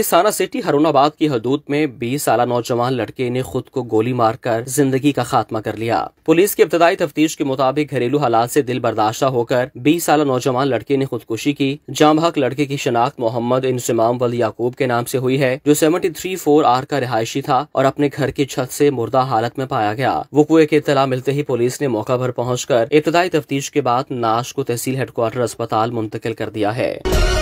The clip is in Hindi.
साना सिटी हरुणाबाद की हदूद में 20 साल नौजवान लड़के ने खुद को गोली मारकर जिंदगी का खात्मा कर लिया पुलिस की इब्तदाई तफ्तीश के मुताबिक घरेलू हालात से दिल बर्दाश्त होकर 20 साल नौजवान लड़के ने खुदकुशी की जाम हक लड़के की शनाख्त मोहम्मद इंसमाम वल याकूब के नाम से हुई है जो सेवेंटी थ्री फोर आर का रिहायशी था और अपने घर की छत से मुर्दा हालत में पाया गया वकुए की इतला मिलते ही पुलिस ने मौका पर पहुँच कर इब्तदाई तफ्तीश के बाद नाश को तहसील हेडक्वार्टर अस्पताल मुंतकिल कर दिया है